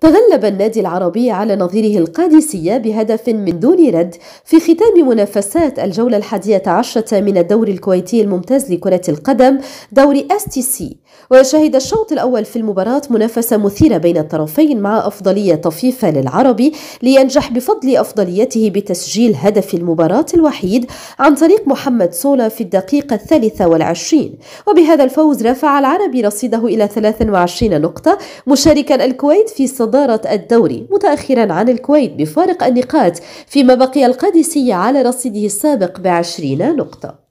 تغلب النادي العربي على نظيره القادسية بهدف من دون رد في ختام منافسات الجولة الحادية عشرة من الدور الكويتي الممتاز لكرة القدم دوري اس تي سي وشهد الشوط الأول في المباراة منافسة مثيرة بين الطرفين مع أفضلية طفيفة للعربي لينجح بفضل أفضليته بتسجيل هدف المباراة الوحيد عن طريق محمد سولا في الدقيقة الثالثة والعشرين وبهذا الفوز رفع العربي رصيده إلى 23 نقطة مشاركا الكويت في صدر صدارة الدوري متأخرا عن الكويت بفارق النقاط فيما بقي القادسية على رصيده السابق بعشرين نقطة